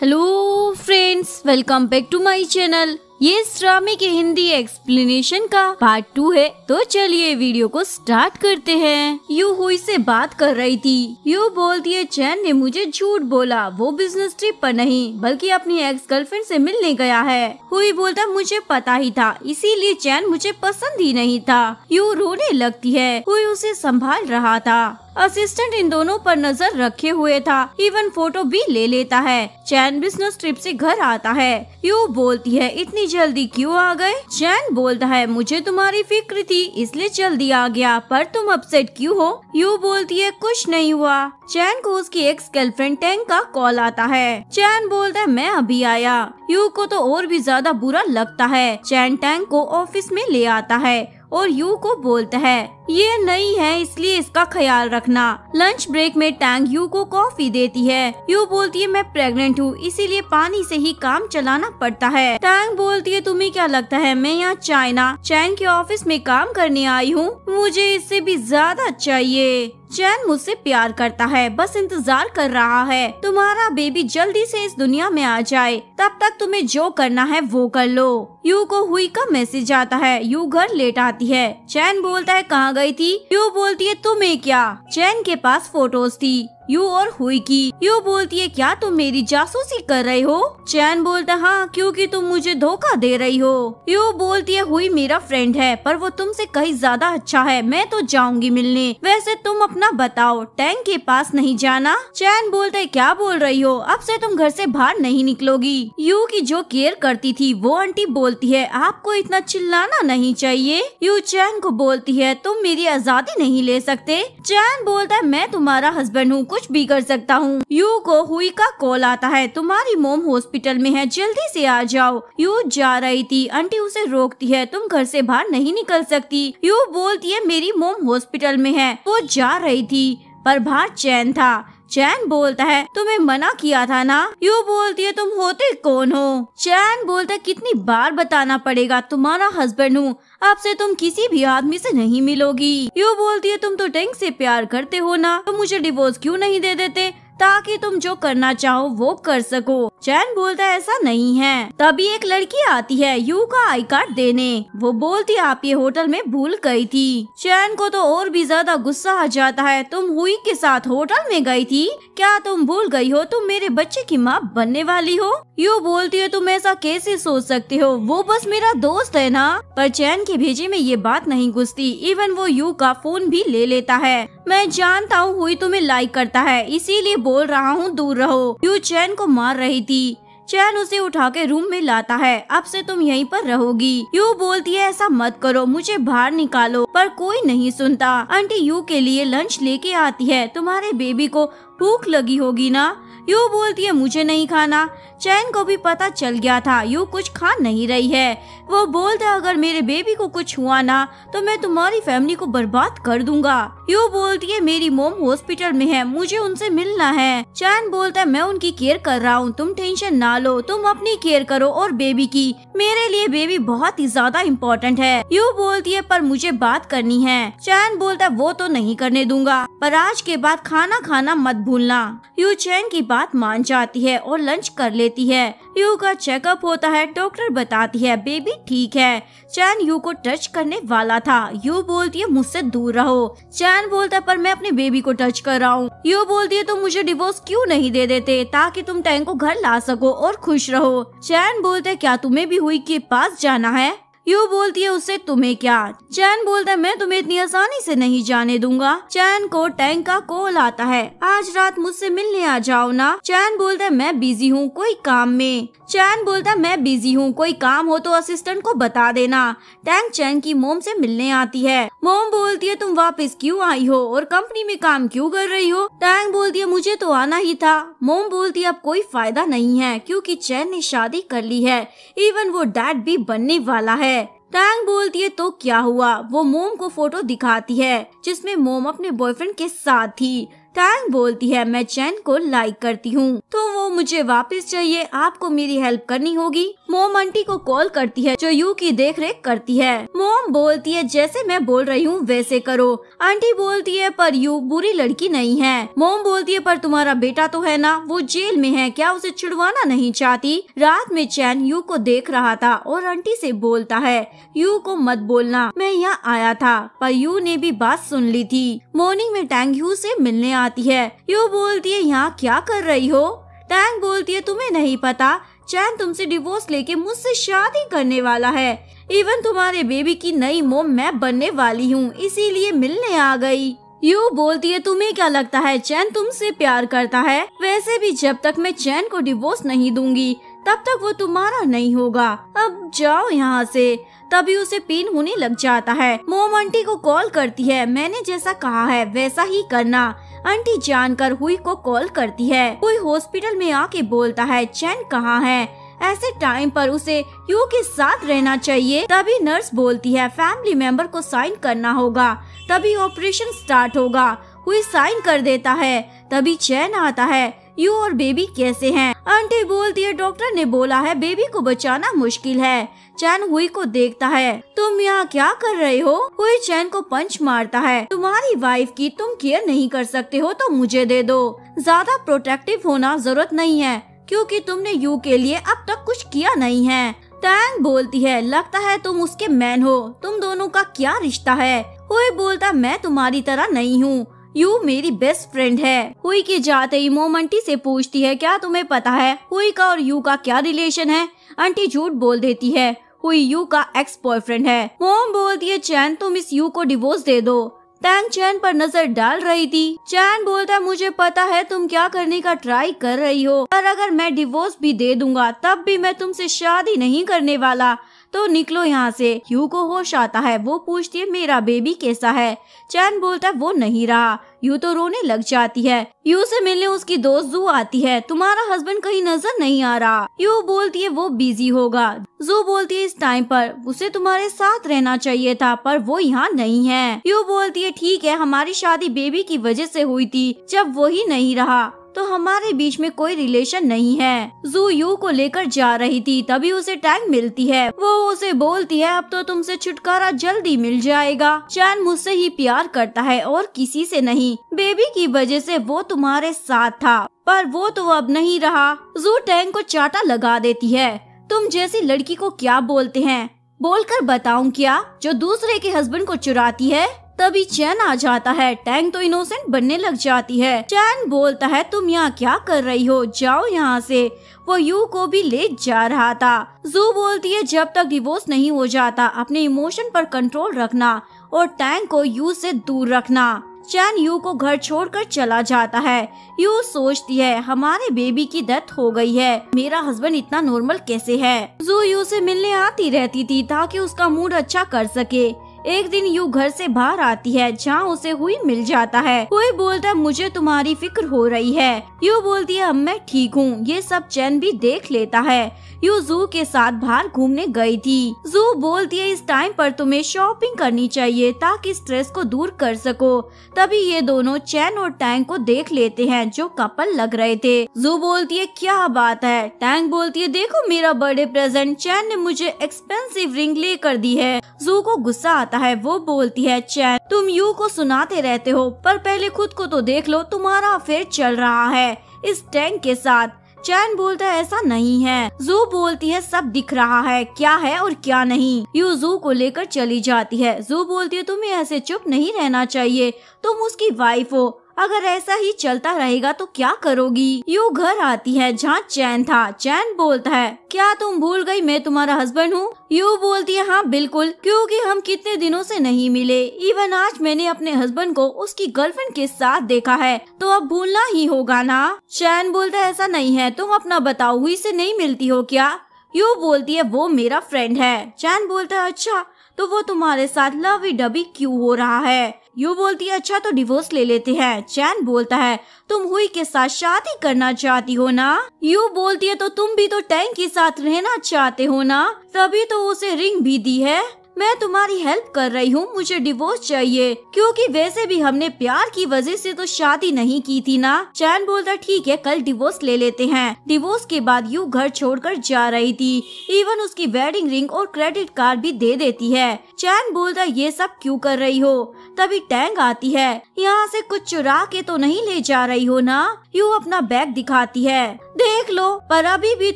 Hello friends welcome back to my channel ये इस ड्रामे के हिंदी एक्सप्लेनेशन का पार्ट टू है तो चलिए वीडियो को स्टार्ट करते हैं यू हुई से बात कर रही थी यू बोलती है चैन ने मुझे झूठ बोला वो बिजनेस ट्रिप पर नहीं बल्कि अपनी एक्स गर्लफ्रेंड से मिलने गया है हुई बोलता मुझे पता ही था इसीलिए चैन मुझे पसंद ही नहीं था यू रोने लगती है हुई उसे संभाल रहा था असिस्टेंट इन दोनों पर नजर रखे हुए था इवन फोटो भी ले लेता है चैन बिजनेस ट्रिप से घर आता है यू बोलती है इतनी जल्दी क्यों आ गए चैन बोलता है मुझे तुम्हारी फिक्र थी इसलिए जल्दी आ गया पर तुम अपसेट क्यों हो यू बोलती है कुछ नहीं हुआ चैन को उसकी एक्स गर्लफ्रेंड टैंग का कॉल आता है चैन बोलता है मैं अभी आया यू को तो और भी ज्यादा बुरा लगता है चैन टैंग को ऑफिस में ले आता है और यू को बोलता है ये नई है इसलिए इसका ख्याल रखना लंच ब्रेक में टैंग यू को कॉफी देती है यू बोलती है मैं प्रेग्नेंट हूँ इसीलिए पानी से ही काम चलाना पड़ता है टैंग बोलती है तुम्हें क्या लगता है मैं यहाँ चाइना चैन के ऑफिस में काम करने आई हूँ मुझे इससे भी ज्यादा चाहिए चैन मुझसे प्यार करता है बस इंतजार कर रहा है तुम्हारा बेबी जल्दी से इस दुनिया में आ जाए तब तक तुम्हें जो करना है वो कर लो यू को हुई का मैसेज आता है यू घर लेट आती है चैन बोलता है कहाँ गई थी यू बोलती है तुम्हें क्या चैन के पास फोटोज थी यू और हुई की यू बोलती है क्या तुम मेरी जासूसी कर रहे हो चैन बोलता हाँ क्योंकि तुम मुझे धोखा दे रही हो यू बोलती है हुई मेरा फ्रेंड है पर वो तुमसे कहीं ज्यादा अच्छा है मैं तो जाऊंगी मिलने वैसे तुम अपना बताओ टैंक के पास नहीं जाना चैन बोलते क्या बोल रही हो अब से तुम घर से बाहर नहीं निकलोगी यू की जो केयर करती थी वो आंटी बोलती है आपको इतना चिल्लाना नहीं चाहिए यू चैन को बोलती है तुम मेरी आजादी नहीं ले सकते चैन बोलता है मैं तुम्हारा हस्बैंड हूँ कुछ भी कर सकता हूँ यू को हुई का कॉल आता है तुम्हारी मोम हॉस्पिटल में है जल्दी से आ जाओ यू जा रही थी आंटी उसे रोकती है तुम घर से बाहर नहीं निकल सकती यू बोलती है मेरी मोम हॉस्पिटल में है वो जा रही थी पर बाहर चैन था चैन बोलता है तुम्हें मना किया था ना यू बोलती है तुम होते कौन हो चैन बोलता है कितनी बार बताना पड़ेगा तुम्हारा हस्बैंड हूँ अब से तुम किसी भी आदमी से नहीं मिलोगी यू बोलती है तुम तो टैंक से प्यार करते हो ना तो मुझे डिवोर्स क्यों नहीं दे देते ताकि तुम जो करना चाहो वो कर सको चैन बोलता है ऐसा नहीं है तभी एक लड़की आती है यू का आई कार्ड देने वो बोलती आप ये होटल में भूल गई थी चैन को तो और भी ज्यादा गुस्सा आ जाता है तुम हुई के साथ होटल में गई थी क्या तुम भूल गई हो तुम मेरे बच्चे की माँ बनने वाली हो यू बोलती है तुम ऐसा कैसे सोच सकते हो वो बस मेरा दोस्त है ना पर चैन के भेजे में ये बात नहीं घुसती इवन वो यू का फोन भी ले लेता है मैं जानता हूँ हुई तुम्हें लाइक करता है इसीलिए बोल रहा हूँ दूर रहो यू चैन को मार रही थी चैन उसे उठा के रूम में लाता है अब से तुम यहीं पर रहोगी यू बोलती है ऐसा मत करो मुझे बाहर निकालो पर कोई नहीं सुनता आंटी यू के लिए लंच लेके आती है तुम्हारे बेबी को भूख लगी होगी ना यू बोलती है मुझे नहीं खाना चैन को भी पता चल गया था यू कुछ खा नहीं रही है वो बोलता अगर मेरे बेबी को कुछ हुआ ना तो मैं तुम्हारी फैमिली को बर्बाद कर दूंगा यू बोलती है मेरी मोम हॉस्पिटल में है मुझे उनसे मिलना है चैन बोलता है मैं उनकी केयर कर रहा हूँ तुम टेंशन ना लो तुम अपनी केयर करो और बेबी की मेरे लिए बेबी बहुत ही ज्यादा इम्पोर्टेंट है यू बोलती है पर मुझे बात करनी है चैन बोलता है वो तो नहीं करने दूंगा पर आज के बाद खाना खाना मत भूलना यू चैन की बात मान जाती है और लंच कर लेती लेती है यू का चेकअप होता है डॉक्टर बताती है बेबी ठीक है चैन यू को टच करने वाला था यू बोलती है मुझसे दूर रहो चैन बोलता है पर मैं अपने बेबी को टच कर रहा हूँ यू बोलती है तुम तो मुझे डिवोर्स क्यों नहीं दे देते ताकि तुम टैंग को घर ला सको और खुश रहो चैन बोलते क्या तुम्हें भी हुई के पास जाना है यू बोलती है उससे तुम्हें क्या चैन बोलता है मैं तुम्हें इतनी आसानी से नहीं जाने दूंगा चैन को टैंक का कॉल आता है आज रात मुझसे मिलने आ जाओ ना चैन बोलता है मैं बिजी हूँ कोई काम में चैन बोलता है मैं बिजी हूँ कोई काम हो तो असिस्टेंट को बता देना टैंक चैन की मोम से मिलने आती है मोम बोलती है तुम वापस क्यों आई हो और कंपनी में काम क्यों कर रही हो टैंक बोलती है मुझे तो आना ही था मोम बोलती है अब कोई फायदा नहीं है क्योंकि चैन ने शादी कर ली है इवन वो डैड भी बनने वाला है टैंग बोलती है तो क्या हुआ वो मोम को फोटो दिखाती है जिसमें मोम अपने बॉयफ्रेंड के साथ थी टैंग बोलती है मैं चैन को लाइक करती हूँ तो वो मुझे वापस चाहिए आपको मेरी हेल्प करनी होगी मोम आंटी को कॉल करती है जो यू की देख रेख करती है मोम बोलती है जैसे मैं बोल रही हूँ वैसे करो आंटी बोलती है पर यू बुरी लड़की नहीं है मोम बोलती है पर तुम्हारा बेटा तो है ना वो जेल में है क्या उसे छुड़वाना नहीं चाहती रात में चैन यू को देख रहा था और आंटी से बोलता है यू को मत बोलना मैं यहाँ आया था पर यू ने भी बात सुन ली थी मॉर्निंग में टैंग यू से मिलने आती है यू बोलती है यहाँ क्या कर रही हो टैंग बोलती है तुम्हें नहीं पता चैन तुमसे डिवोर्स लेके मुझसे शादी करने वाला है इवन तुम्हारे बेबी की नई मोम मैं बनने वाली हूँ इसीलिए मिलने आ गई यू बोलती है तुम्हें क्या लगता है चैन तुमसे प्यार करता है वैसे भी जब तक मैं चैन को डिवोर्स नहीं दूंगी तब तक वो तुम्हारा नहीं होगा अब जाओ यहाँ से तभी उसे पेन होने लग जाता है मोम आंटी को कॉल करती है मैंने जैसा कहा है वैसा ही करना आंटी जानकर हुई को कॉल करती है हुई हॉस्पिटल में आके बोलता है चैन कहाँ है ऐसे टाइम पर उसे यू के साथ रहना चाहिए तभी नर्स बोलती है फैमिली मेंबर को साइन करना होगा तभी ऑपरेशन स्टार्ट होगा हुई साइन कर देता है तभी चैन आता है यू और बेबी कैसे हैं? आंटी बोलती है डॉक्टर ने बोला है बेबी को बचाना मुश्किल है चैन हुई को देखता है तुम यहाँ क्या कर रहे हो हुई चैन को पंच मारता है तुम्हारी वाइफ की तुम केयर नहीं कर सकते हो तो मुझे दे दो ज्यादा प्रोटेक्टिव होना जरूरत नहीं है क्योंकि तुमने यू के लिए अब तक कुछ किया नहीं है टैंग बोलती है लगता है तुम उसके मैन हो तुम दोनों का क्या रिश्ता है कोई बोलता मैं तुम्हारी तरह नहीं हूँ यू मेरी बेस्ट फ्रेंड है हुई के जाते ही मोम आंटी से पूछती है क्या तुम्हें पता है हुई का और यू का क्या रिलेशन है आंटी झूठ बोल देती है हुई यू का एक्स बॉयफ्रेंड है मोम बोलती है चैन तुम इस यू को डिवोर्स दे दो टैंग चैन पर नजर डाल रही थी चैन बोलता है मुझे पता है तुम क्या करने का ट्राई कर रही हो पर अगर मैं डिवोर्स भी दे दूंगा तब भी मैं तुमसे शादी नहीं करने वाला तो निकलो यहाँ से यू को होश आता है वो पूछती है मेरा बेबी कैसा है चैन बोलता है वो नहीं रहा यू तो रोने लग जाती है यू से मिलने उसकी दोस्त जू आती है तुम्हारा हस्बैंड कहीं नजर नहीं आ रहा यू बोलती है वो बिजी होगा जू बोलती है इस टाइम पर उसे तुम्हारे साथ रहना चाहिए था पर वो यहाँ नहीं है यू बोलती है ठीक है हमारी शादी बेबी की वजह से हुई थी जब वो ही नहीं रहा तो हमारे बीच में कोई रिलेशन नहीं है जू यू को लेकर जा रही थी तभी उसे टैंग मिलती है वो उसे बोलती है अब तो तुमसे छुटकारा जल्दी मिल जाएगा चैन मुझसे ही प्यार करता है और किसी से नहीं बेबी की वजह से वो तुम्हारे साथ था पर वो तो अब नहीं रहा जू टैंग को चाटा लगा देती है तुम जैसी लड़की को क्या बोलते हैं बोलकर बताऊं क्या जो दूसरे के हस्बैंड को चुराती है तभी चैन आ जाता है टैंग तो इनोसेंट बनने लग जाती है चैन बोलता है तुम यहाँ क्या कर रही हो जाओ यहाँ से वो यू को भी ले जा रहा था जू बोलती है जब तक डिवोर्स नहीं हो जाता अपने इमोशन पर कंट्रोल रखना और टैंग को यू से दूर रखना चैन यू को घर छोड़कर चला जाता है यू सोचती है हमारे बेबी की डेथ हो गई है मेरा हस्बैंड इतना नॉर्मल कैसे है जू यू से मिलने आती रहती थी ताकि उसका मूड अच्छा कर सके एक दिन यू घर से बाहर आती है जहाँ उसे हुई मिल जाता है हुई बोलता मुझे तुम्हारी फिक्र हो रही है यू बोलती है अब मैं ठीक हूँ ये सब चैन भी देख लेता है यू जू के साथ बाहर घूमने गई थी जू बोलती है इस टाइम पर तुम्हें शॉपिंग करनी चाहिए ताकि स्ट्रेस को दूर कर सको तभी ये दोनों चैन और टैंग को देख लेते हैं जो कपल लग रहे थे जू बोलती है क्या बात है टैंग बोलती है देखो मेरा बर्थडे प्रेजेंट चैन ने मुझे एक्सपेंसिव रिंग लेकर दी है जू को गुस्सा आता जाता है वो बोलती है चैन तुम यू को सुनाते रहते हो पर पहले खुद को तो देख लो तुम्हारा अफेयर चल रहा है इस टैंक के साथ चैन बोलता है ऐसा नहीं है जू बोलती है सब दिख रहा है क्या है और क्या नहीं यू जू को लेकर चली जाती है जू बोलती है तुम्हें ऐसे चुप नहीं रहना चाहिए तुम उसकी वाइफ हो अगर ऐसा ही चलता रहेगा तो क्या करोगी यू घर आती है जहाँ चैन था चैन बोलता है क्या तुम भूल गई मैं तुम्हारा हस्बैंड हूँ यू बोलती है हाँ बिल्कुल क्योंकि हम कितने दिनों से नहीं मिले इवन आज मैंने अपने हस्बैंड को उसकी गर्लफ्रेंड के साथ देखा है तो अब भूलना ही होगा ना चैन बोलता है ऐसा नहीं है तुम अपना बताओ हुई से नहीं मिलती हो क्या यू बोलती है वो मेरा फ्रेंड है चैन बोलता है अच्छा तो वो तुम्हारे साथ लवी डबी क्यों हो रहा है यू बोलती है अच्छा तो डिवोर्स ले लेते हैं चैन बोलता है तुम हुई के साथ शादी करना चाहती हो ना यू बोलती है तो तुम भी तो टैंक के साथ रहना चाहते हो ना तभी तो उसे रिंग भी दी है मैं तुम्हारी हेल्प कर रही हूँ मुझे डिवोर्स चाहिए क्योंकि वैसे भी हमने प्यार की वजह से तो शादी नहीं की थी ना चैन बोलता ठीक है कल डिवोर्स ले लेते हैं डिवोर्स के बाद यू घर छोड़कर जा रही थी इवन उसकी वेडिंग रिंग और क्रेडिट कार्ड भी दे देती है चैन बोलता ये सब क्यों कर रही हो तभी टैंग आती है यहाँ से कुछ चुरा के तो नहीं ले जा रही हो ना यू अपना बैग दिखाती है देख लो पर अभी भी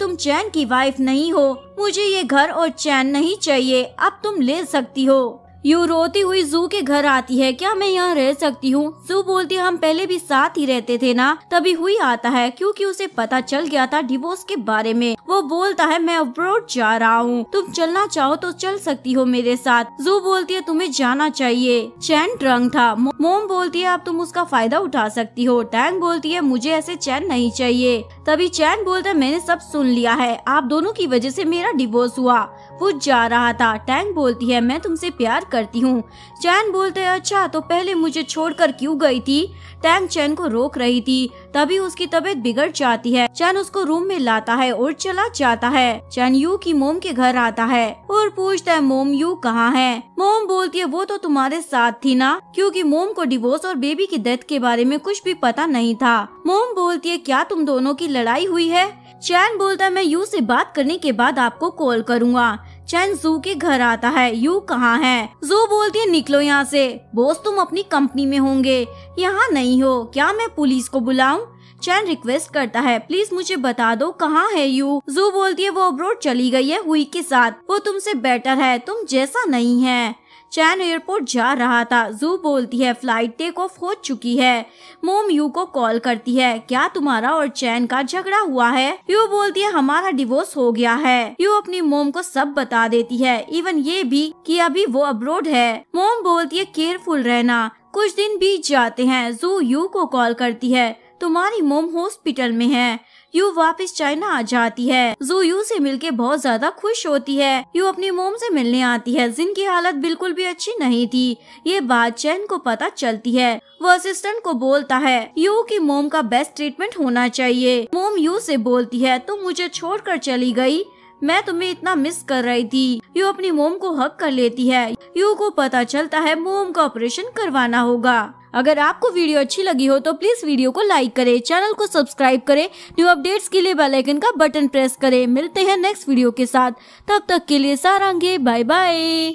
तुम चैन की वाइफ नहीं हो मुझे ये घर और चैन नहीं चाहिए अब तुम ले सकती हो यू रोती हुई जू के घर आती है क्या मैं यहाँ रह सकती हूँ जू बोलती है हम पहले भी साथ ही रहते थे ना तभी हुई आता है क्योंकि उसे पता चल गया था डिवोर्स के बारे में वो बोलता है मैं अब्रोड जा रहा हूँ तुम चलना चाहो तो चल सकती हो मेरे साथ जू बोलती है तुम्हें जाना चाहिए चैन ड्रंग था मोम बोलती है अब तुम उसका फायदा उठा सकती हो टैंग बोलती है मुझे ऐसे चैन नहीं चाहिए तभी चैन बोलता है मैंने सब सुन लिया है आप दोनों की वजह से मेरा डिवोर्स हुआ वो जा रहा था टैंग बोलती है मैं तुमसे प्यार कर करती हूँ चैन बोलते अच्छा तो पहले मुझे छोड़कर क्यों गई थी टैंग चैन को रोक रही थी तभी उसकी तबीयत बिगड़ जाती है चैन उसको रूम में लाता है और चला जाता है चैन यू की मोम के घर आता है और पूछता है मोम यू कहाँ है मोम बोलती है वो तो तुम्हारे साथ थी ना क्योंकि मोम को डिवोर्स और बेबी की डेथ के बारे में कुछ भी पता नहीं था मोम बोलती है क्या तुम दोनों की लड़ाई हुई है चैन बोलता है मैं यू से बात करने के बाद आपको कॉल करूँगा चैन जू के घर आता है यू कहाँ है जू बोलती है निकलो यहाँ से बोस तुम अपनी कंपनी में होंगे यहाँ नहीं हो क्या मैं पुलिस को बुलाऊं चैन रिक्वेस्ट करता है प्लीज मुझे बता दो कहाँ है यू जू बोलती है वो अब्रोड चली गई है हुई के साथ वो तुमसे बेटर है तुम जैसा नहीं है चैन एयरपोर्ट जा रहा था जू बोलती है फ्लाइट टेक ऑफ हो चुकी है मोम यू को कॉल करती है क्या तुम्हारा और चैन का झगड़ा हुआ है यू बोलती है हमारा डिवोर्स हो गया है यू अपनी मोम को सब बता देती है इवन ये भी कि अभी वो अब्रोड है मोम बोलती है केयरफुल रहना कुछ दिन बीत जाते हैं जू यू को कॉल करती है तुम्हारी मोम हॉस्पिटल में है यू वापस चाइना आ जाती है जो यू से मिलके बहुत ज्यादा खुश होती है यू अपनी मोम से मिलने आती है जिनकी हालत बिल्कुल भी अच्छी नहीं थी ये बात चैन को पता चलती है वो असिस्टेंट को बोलता है यू की मोम का बेस्ट ट्रीटमेंट होना चाहिए मोम यू से बोलती है तुम तो मुझे कर चली गयी मैं तुम्हें इतना मिस कर रही थी यू अपनी मोम को हक कर लेती है यू को पता चलता है मोम का ऑपरेशन करवाना होगा अगर आपको वीडियो अच्छी लगी हो तो प्लीज वीडियो को लाइक करें चैनल को सब्सक्राइब करें न्यू अपडेट्स के लिए बेलाइकन का बटन प्रेस करें मिलते हैं नेक्स्ट वीडियो के साथ तब तक के लिए सारांगे बाय बाय